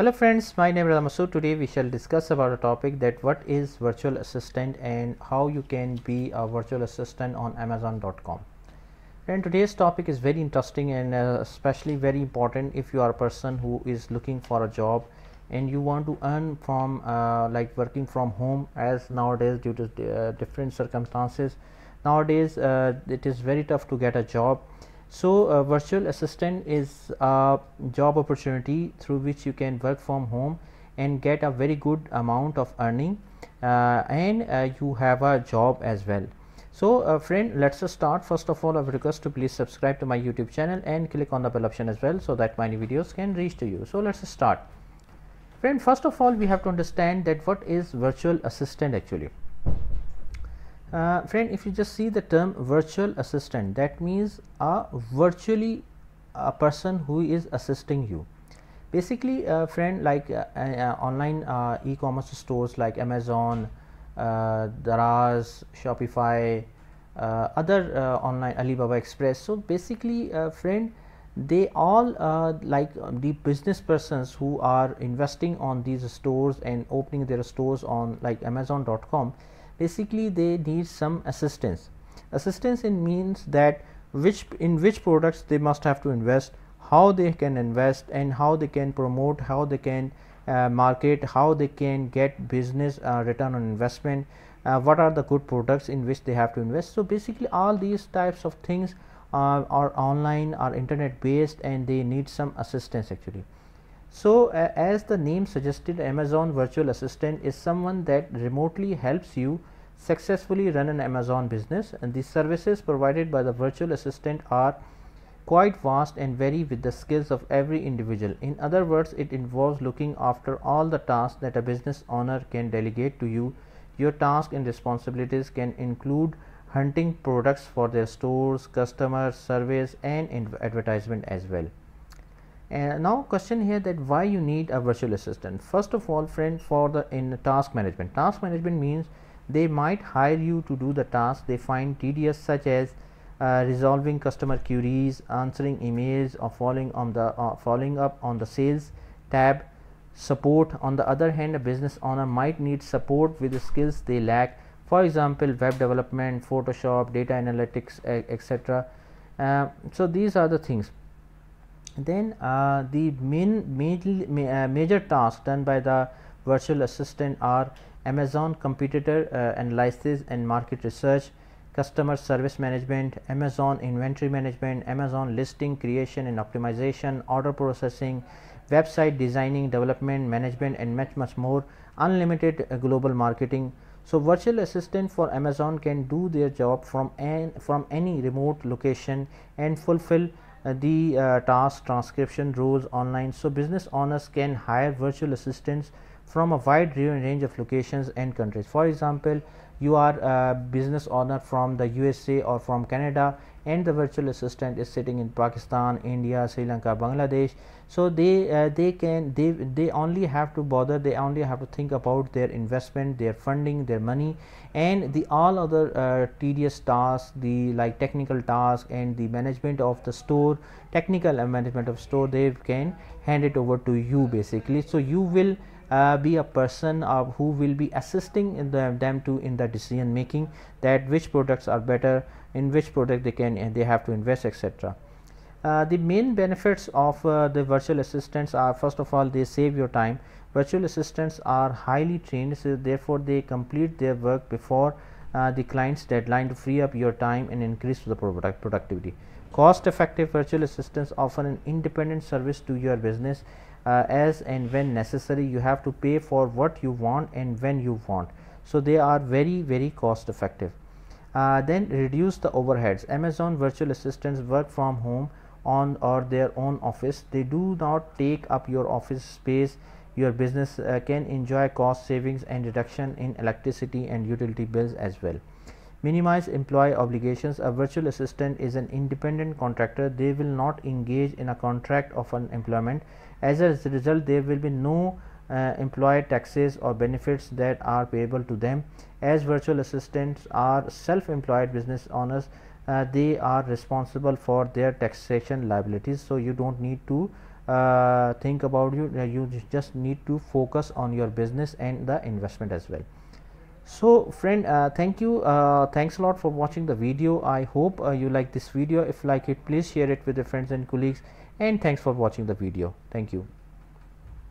hello friends my name is Ramasu today we shall discuss about a topic that what is virtual assistant and how you can be a virtual assistant on amazon.com and today's topic is very interesting and uh, especially very important if you are a person who is looking for a job and you want to earn from uh, like working from home as nowadays due to uh, different circumstances nowadays uh, it is very tough to get a job so virtual assistant is a job opportunity through which you can work from home and get a very good amount of earning uh, and uh, you have a job as well. So uh, friend let's start first of all I request to please subscribe to my YouTube channel and click on the bell option as well so that my new videos can reach to you. So let's start. Friend first of all we have to understand that what is virtual assistant actually uh, friend if you just see the term virtual assistant that means a virtually a person who is assisting you basically uh, friend like uh, uh online uh, e-commerce stores like amazon uh, daraz shopify other online alibaba express so basically friend they all uh, like um, the business persons who are investing on these stores and opening their stores on like amazon.com basically they need some assistance assistance in means that which in which products they must have to invest how they can invest and how they can promote how they can uh, market how they can get business uh, return on investment uh, what are the good products in which they have to invest so basically all these types of things uh, are online are internet based and they need some assistance actually so, uh, as the name suggested Amazon virtual assistant is someone that remotely helps you successfully run an Amazon business and the services provided by the virtual assistant are quite vast and vary with the skills of every individual. In other words, it involves looking after all the tasks that a business owner can delegate to you. Your tasks and responsibilities can include hunting products for their stores, customers, service, and advertisement as well. And now question here that why you need a virtual assistant. First of all friend for the in task management. Task management means they might hire you to do the task they find tedious such as uh, resolving customer queries, answering emails or following on the uh, following up on the sales tab support on the other hand a business owner might need support with the skills they lack for example web development photoshop data analytics etc uh, so these are the things then uh, the main uh, major, major tasks done by the virtual assistant are Amazon competitor uh, analysis and market research, customer service management, Amazon inventory management, Amazon listing creation and optimization, order processing, website designing, development, management and much much more, unlimited uh, global marketing. So, virtual assistant for Amazon can do their job from, an, from any remote location and fulfill uh, the uh, task transcription rules online. So business owners can hire virtual assistants from a wide range of locations and countries. For example, you are a business owner from the USA or from Canada and the virtual assistant is sitting in Pakistan, India, Sri Lanka, Bangladesh. So they uh, they can they they only have to bother. They only have to think about their investment, their funding, their money, and the all other uh, tedious tasks, the like technical tasks and the management of the store, technical management of store. They can hand it over to you basically. So you will uh, be a person uh, who will be assisting the, them to in the decision making that which products are better in which product they can and they have to invest etc uh, the main benefits of uh, the virtual assistants are first of all they save your time virtual assistants are highly trained so therefore they complete their work before uh, the client's deadline to free up your time and increase the product productivity cost effective virtual assistants offer an independent service to your business uh, as and when necessary you have to pay for what you want and when you want so they are very very cost effective uh, then reduce the overheads amazon virtual assistants work from home on or their own office they do not take up your office space your business uh, can enjoy cost savings and reduction in electricity and utility bills as well minimize employee obligations a virtual assistant is an independent contractor they will not engage in a contract of an employment as a result there will be no uh, taxes or benefits that are payable to them as virtual assistants are self-employed business owners uh, they are responsible for their taxation liabilities so you don't need to uh, think about you uh, you just need to focus on your business and the investment as well so friend uh, thank you uh, thanks a lot for watching the video i hope you like this video if like it please share it with your friends and colleagues and thanks for watching the video thank you